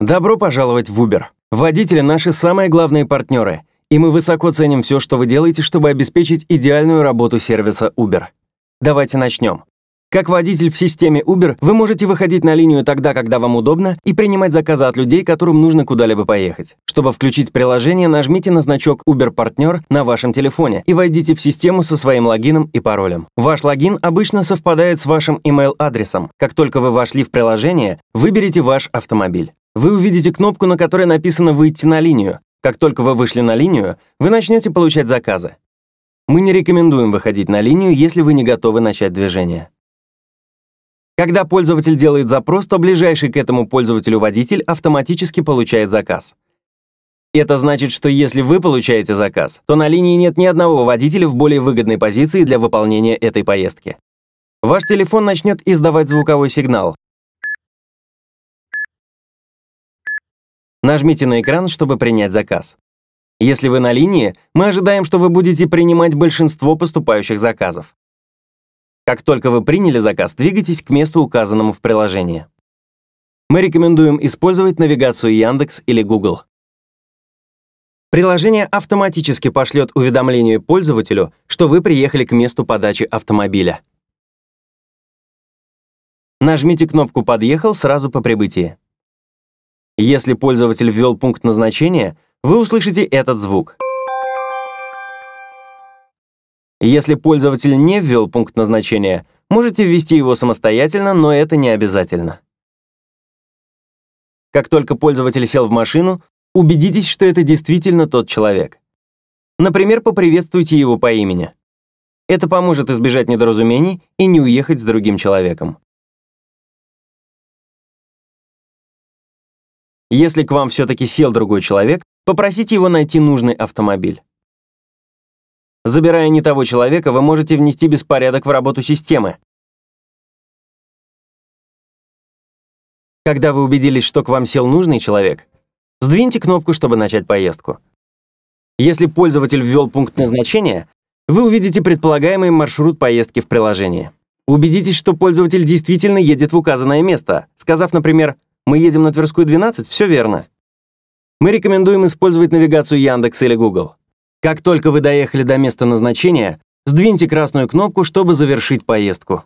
Добро пожаловать в Uber. Водители наши самые главные партнеры, и мы высоко ценим все, что вы делаете, чтобы обеспечить идеальную работу сервиса Uber. Давайте начнем. Как водитель в системе Uber, вы можете выходить на линию тогда, когда вам удобно, и принимать заказы от людей, которым нужно куда-либо поехать. Чтобы включить приложение, нажмите на значок Uber Partner на вашем телефоне и войдите в систему со своим логином и паролем. Ваш логин обычно совпадает с вашим email-адресом. Как только вы вошли в приложение, выберите ваш автомобиль. Вы увидите кнопку, на которой написано «Выйти на линию». Как только вы вышли на линию, вы начнете получать заказы. Мы не рекомендуем выходить на линию, если вы не готовы начать движение. Когда пользователь делает запрос, то ближайший к этому пользователю водитель автоматически получает заказ. Это значит, что если вы получаете заказ, то на линии нет ни одного водителя в более выгодной позиции для выполнения этой поездки. Ваш телефон начнет издавать звуковой сигнал, Нажмите на экран, чтобы принять заказ. Если вы на линии, мы ожидаем, что вы будете принимать большинство поступающих заказов. Как только вы приняли заказ, двигайтесь к месту, указанному в приложении. Мы рекомендуем использовать навигацию Яндекс или Google. Приложение автоматически пошлет уведомление пользователю, что вы приехали к месту подачи автомобиля. Нажмите кнопку «Подъехал» сразу по прибытии. Если пользователь ввел пункт назначения, вы услышите этот звук. Если пользователь не ввел пункт назначения, можете ввести его самостоятельно, но это не обязательно. Как только пользователь сел в машину, убедитесь, что это действительно тот человек. Например, поприветствуйте его по имени. Это поможет избежать недоразумений и не уехать с другим человеком. Если к вам все-таки сел другой человек, попросите его найти нужный автомобиль. Забирая не того человека, вы можете внести беспорядок в работу системы. Когда вы убедились, что к вам сел нужный человек, сдвиньте кнопку, чтобы начать поездку. Если пользователь ввел пункт назначения, вы увидите предполагаемый маршрут поездки в приложении. Убедитесь, что пользователь действительно едет в указанное место, сказав, например, мы едем на Тверскую 12, все верно. Мы рекомендуем использовать навигацию Яндекс или Google. Как только вы доехали до места назначения, сдвиньте красную кнопку, чтобы завершить поездку.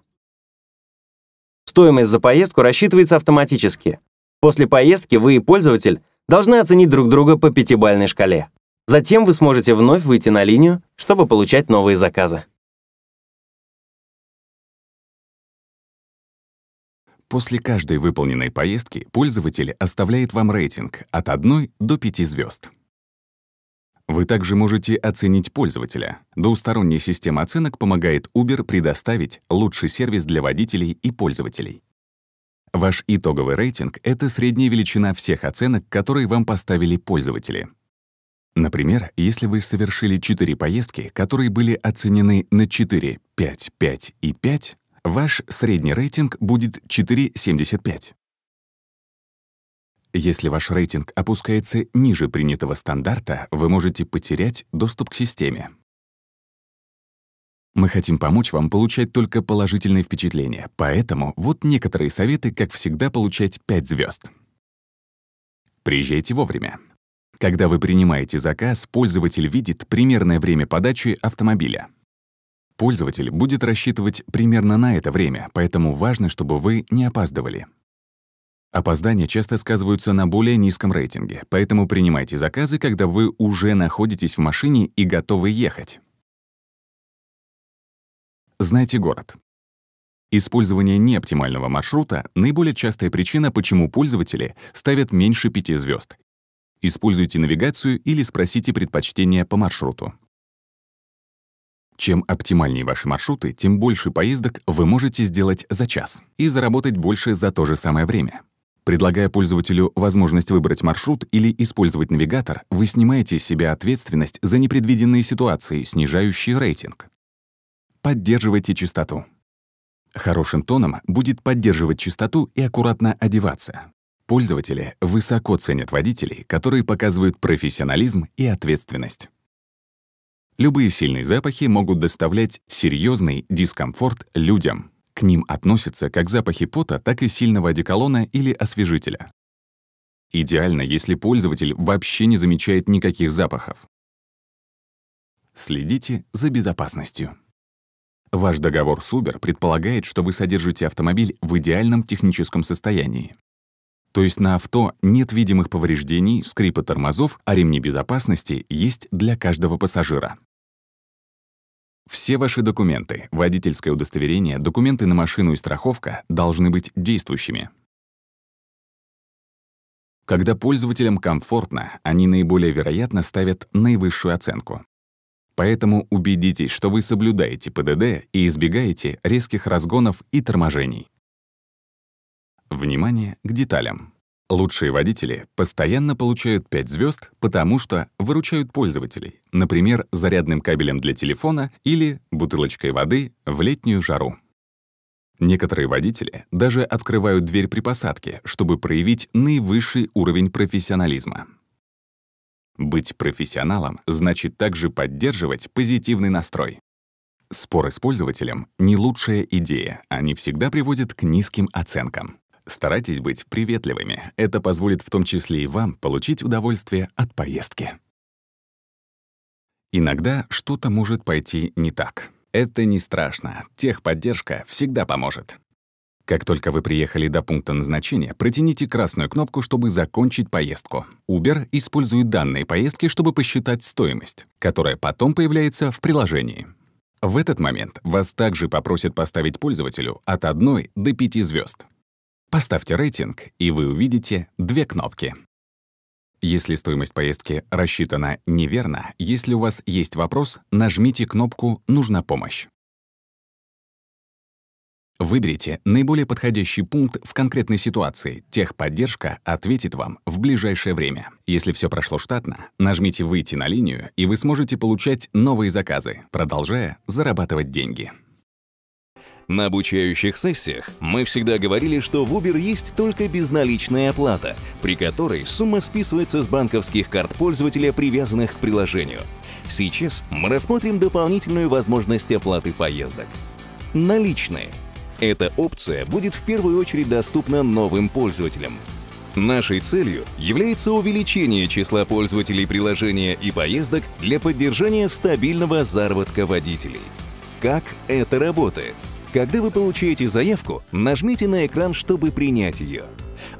Стоимость за поездку рассчитывается автоматически. После поездки вы и пользователь должны оценить друг друга по пятибалльной шкале. Затем вы сможете вновь выйти на линию, чтобы получать новые заказы. После каждой выполненной поездки пользователь оставляет вам рейтинг от 1 до 5 звезд. Вы также можете оценить пользователя. Двусторонняя система оценок помогает Uber предоставить лучший сервис для водителей и пользователей. Ваш итоговый рейтинг — это средняя величина всех оценок, которые вам поставили пользователи. Например, если вы совершили 4 поездки, которые были оценены на 4, 5, 5 и 5, Ваш средний рейтинг будет 4,75. Если ваш рейтинг опускается ниже принятого стандарта, вы можете потерять доступ к системе. Мы хотим помочь вам получать только положительные впечатления, поэтому вот некоторые советы, как всегда, получать 5 звезд. Приезжайте вовремя. Когда вы принимаете заказ, пользователь видит примерное время подачи автомобиля. Пользователь будет рассчитывать примерно на это время, поэтому важно, чтобы вы не опаздывали. Опоздания часто сказываются на более низком рейтинге, поэтому принимайте заказы, когда вы уже находитесь в машине и готовы ехать. Знайте город. Использование неоптимального маршрута — наиболее частая причина, почему пользователи ставят меньше пяти звезд. Используйте навигацию или спросите предпочтения по маршруту. Чем оптимальнее ваши маршруты, тем больше поездок вы можете сделать за час и заработать больше за то же самое время. Предлагая пользователю возможность выбрать маршрут или использовать навигатор, вы снимаете с себя ответственность за непредвиденные ситуации, снижающие рейтинг. Поддерживайте чистоту. Хорошим тоном будет поддерживать чистоту и аккуратно одеваться. Пользователи высоко ценят водителей, которые показывают профессионализм и ответственность. Любые сильные запахи могут доставлять серьезный дискомфорт людям. К ним относятся как запахи пота, так и сильного одеколона или освежителя. Идеально, если пользователь вообще не замечает никаких запахов. Следите за безопасностью. Ваш договор с Uber предполагает, что вы содержите автомобиль в идеальном техническом состоянии. То есть на авто нет видимых повреждений, скрипа тормозов, а ремни безопасности есть для каждого пассажира. Все ваши документы, водительское удостоверение, документы на машину и страховка должны быть действующими. Когда пользователям комфортно, они наиболее вероятно ставят наивысшую оценку. Поэтому убедитесь, что вы соблюдаете ПДД и избегаете резких разгонов и торможений. Внимание к деталям. Лучшие водители постоянно получают 5 звезд, потому что выручают пользователей, например, зарядным кабелем для телефона или бутылочкой воды в летнюю жару. Некоторые водители даже открывают дверь при посадке, чтобы проявить наивысший уровень профессионализма. Быть профессионалом значит также поддерживать позитивный настрой. Споры с пользователем — не лучшая идея, они всегда приводят к низким оценкам. Старайтесь быть приветливыми. Это позволит в том числе и вам получить удовольствие от поездки. Иногда что-то может пойти не так. Это не страшно. Техподдержка всегда поможет. Как только вы приехали до пункта назначения, протяните красную кнопку, чтобы закончить поездку. Uber использует данные поездки, чтобы посчитать стоимость, которая потом появляется в приложении. В этот момент вас также попросят поставить пользователю от 1 до 5 звезд. Поставьте рейтинг, и вы увидите две кнопки. Если стоимость поездки рассчитана неверно, если у вас есть вопрос, нажмите кнопку «Нужна помощь». Выберите наиболее подходящий пункт в конкретной ситуации. Техподдержка ответит вам в ближайшее время. Если все прошло штатно, нажмите «Выйти на линию», и вы сможете получать новые заказы, продолжая зарабатывать деньги. На обучающих сессиях мы всегда говорили, что в Uber есть только безналичная оплата, при которой сумма списывается с банковских карт пользователя, привязанных к приложению. Сейчас мы рассмотрим дополнительную возможность оплаты поездок. Наличные. Эта опция будет в первую очередь доступна новым пользователям. Нашей целью является увеличение числа пользователей приложения и поездок для поддержания стабильного заработка водителей. Как это работает? Когда вы получаете заявку, нажмите на экран, чтобы принять ее.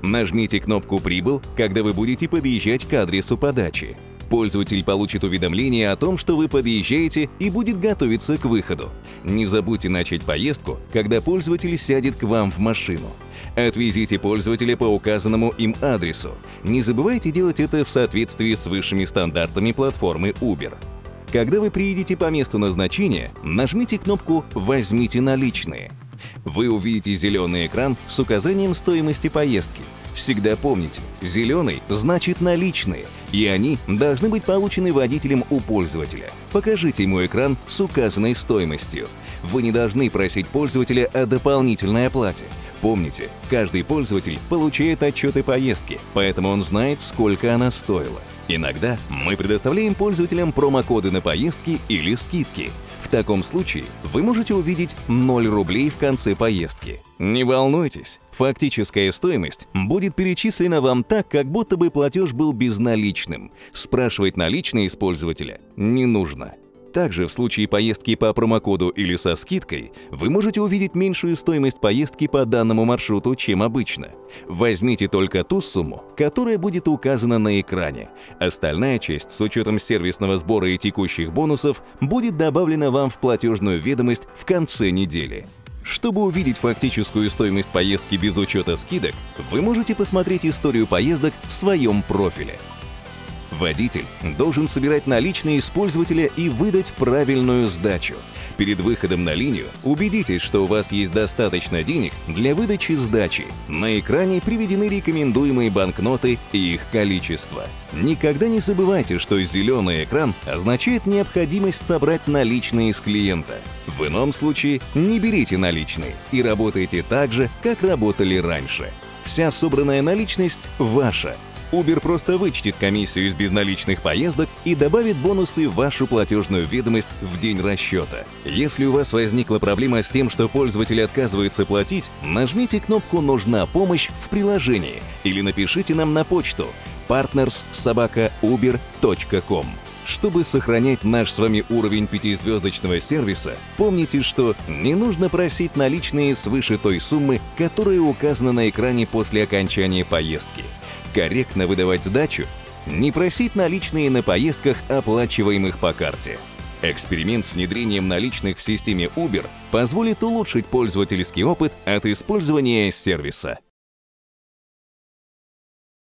Нажмите кнопку «Прибыл», когда вы будете подъезжать к адресу подачи. Пользователь получит уведомление о том, что вы подъезжаете и будет готовиться к выходу. Не забудьте начать поездку, когда пользователь сядет к вам в машину. Отвезите пользователя по указанному им адресу. Не забывайте делать это в соответствии с высшими стандартами платформы Uber. Когда вы приедете по месту назначения, нажмите кнопку «Возьмите наличные». Вы увидите зеленый экран с указанием стоимости поездки. Всегда помните, зеленый значит наличные, и они должны быть получены водителем у пользователя. Покажите ему экран с указанной стоимостью. Вы не должны просить пользователя о дополнительной оплате. Помните, каждый пользователь получает отчеты поездки, поэтому он знает, сколько она стоила. Иногда мы предоставляем пользователям промокоды на поездки или скидки. В таком случае вы можете увидеть 0 рублей в конце поездки. Не волнуйтесь, фактическая стоимость будет перечислена вам так, как будто бы платеж был безналичным. Спрашивать наличные пользователя не нужно. Также в случае поездки по промокоду или со скидкой вы можете увидеть меньшую стоимость поездки по данному маршруту, чем обычно. Возьмите только ту сумму, которая будет указана на экране. Остальная часть с учетом сервисного сбора и текущих бонусов будет добавлена вам в платежную ведомость в конце недели. Чтобы увидеть фактическую стоимость поездки без учета скидок, вы можете посмотреть историю поездок в своем профиле. Водитель должен собирать наличные с пользователя и выдать правильную сдачу. Перед выходом на линию убедитесь, что у вас есть достаточно денег для выдачи сдачи. На экране приведены рекомендуемые банкноты и их количество. Никогда не забывайте, что зеленый экран означает необходимость собрать наличные с клиента. В ином случае не берите наличные и работайте так же, как работали раньше. Вся собранная наличность ваша – Uber просто вычтет комиссию из безналичных поездок и добавит бонусы в вашу платежную ведомость в день расчета. Если у вас возникла проблема с тем, что пользователь отказывается платить, нажмите кнопку «Нужна помощь» в приложении или напишите нам на почту partners.uber.com. Чтобы сохранять наш с вами уровень пятизвездочного сервиса, помните, что не нужно просить наличные свыше той суммы, которая указана на экране после окончания поездки корректно выдавать сдачу, не просить наличные на поездках, оплачиваемых по карте. Эксперимент с внедрением наличных в системе Uber позволит улучшить пользовательский опыт от использования сервиса.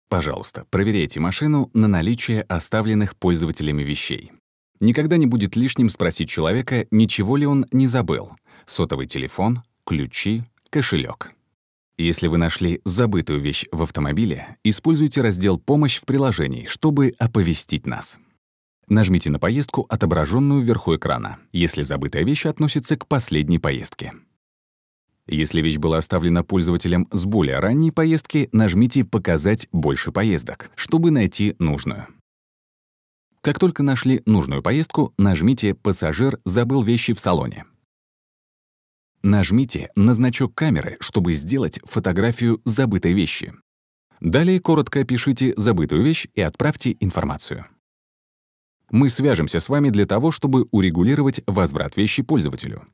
Пожалуйста, проверяйте машину на наличие оставленных пользователями вещей. Никогда не будет лишним спросить человека, ничего ли он не забыл. Сотовый телефон, ключи, кошелек. Если вы нашли забытую вещь в автомобиле, используйте раздел «Помощь» в приложении, чтобы оповестить нас. Нажмите на поездку, отображенную вверху экрана, если забытая вещь относится к последней поездке. Если вещь была оставлена пользователем с более ранней поездки, нажмите «Показать больше поездок», чтобы найти нужную. Как только нашли нужную поездку, нажмите «Пассажир забыл вещи в салоне». Нажмите на значок камеры, чтобы сделать фотографию забытой вещи. Далее коротко пишите забытую вещь и отправьте информацию. Мы свяжемся с вами для того, чтобы урегулировать возврат вещи пользователю.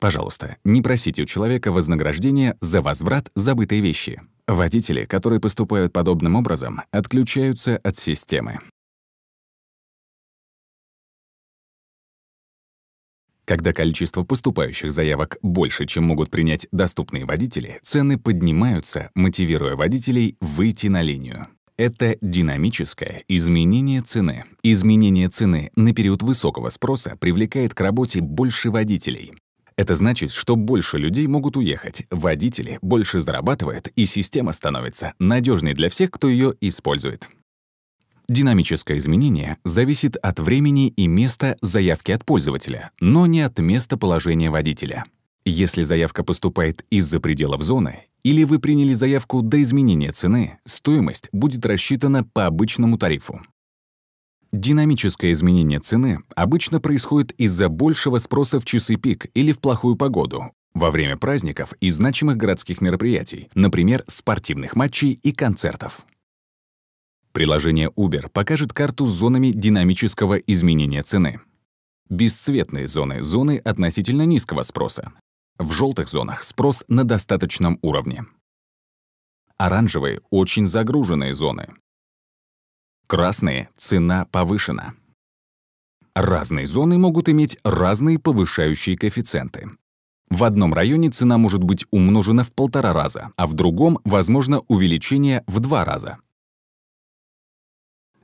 Пожалуйста, не просите у человека вознаграждения за возврат забытой вещи. Водители, которые поступают подобным образом, отключаются от системы. Когда количество поступающих заявок больше, чем могут принять доступные водители, цены поднимаются, мотивируя водителей выйти на линию. Это динамическое изменение цены. Изменение цены на период высокого спроса привлекает к работе больше водителей. Это значит, что больше людей могут уехать, водители больше зарабатывают, и система становится надежной для всех, кто ее использует. Динамическое изменение зависит от времени и места заявки от пользователя, но не от места положения водителя. Если заявка поступает из-за пределов зоны или вы приняли заявку до изменения цены, стоимость будет рассчитана по обычному тарифу. Динамическое изменение цены обычно происходит из-за большего спроса в часы пик или в плохую погоду, во время праздников и значимых городских мероприятий, например, спортивных матчей и концертов. Приложение Uber покажет карту с зонами динамического изменения цены. Бесцветные зоны — зоны относительно низкого спроса. В желтых зонах спрос на достаточном уровне. Оранжевые — очень загруженные зоны. Красные — цена повышена. Разные зоны могут иметь разные повышающие коэффициенты. В одном районе цена может быть умножена в полтора раза, а в другом возможно увеличение в два раза.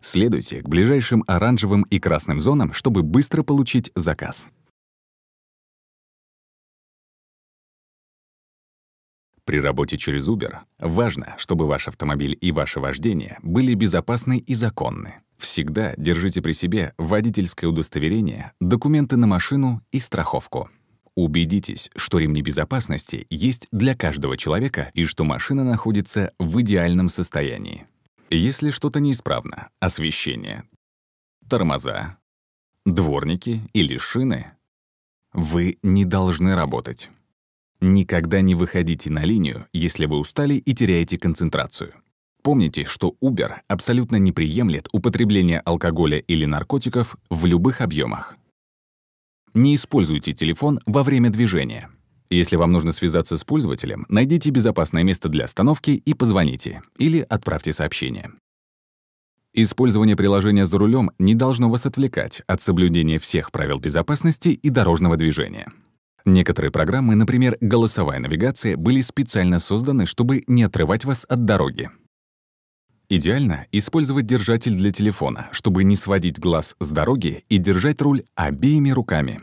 Следуйте к ближайшим оранжевым и красным зонам, чтобы быстро получить заказ. При работе через Uber важно, чтобы ваш автомобиль и ваше вождение были безопасны и законны. Всегда держите при себе водительское удостоверение, документы на машину и страховку. Убедитесь, что ремни безопасности есть для каждого человека и что машина находится в идеальном состоянии. Если что-то неисправно, освещение, тормоза, дворники или шины, вы не должны работать. Никогда не выходите на линию, если вы устали и теряете концентрацию. Помните, что Uber абсолютно не приемлет употребление алкоголя или наркотиков в любых объемах. Не используйте телефон во время движения. Если вам нужно связаться с пользователем, найдите безопасное место для остановки и позвоните, или отправьте сообщение. Использование приложения за рулем не должно вас отвлекать от соблюдения всех правил безопасности и дорожного движения. Некоторые программы, например, голосовая навигация, были специально созданы, чтобы не отрывать вас от дороги. Идеально использовать держатель для телефона, чтобы не сводить глаз с дороги и держать руль обеими руками.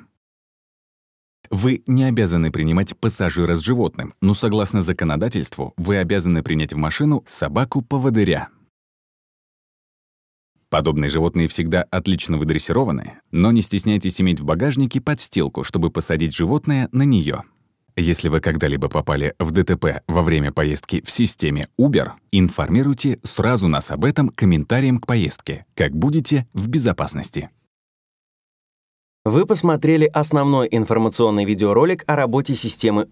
Вы не обязаны принимать пассажира с животным, но согласно законодательству вы обязаны принять в машину собаку-поводыря. Подобные животные всегда отлично выдрессированы, но не стесняйтесь иметь в багажнике подстилку, чтобы посадить животное на нее. Если вы когда-либо попали в ДТП во время поездки в системе Uber, информируйте сразу нас об этом комментарием к поездке, как будете в безопасности. Вы посмотрели основной информационный видеоролик о работе системы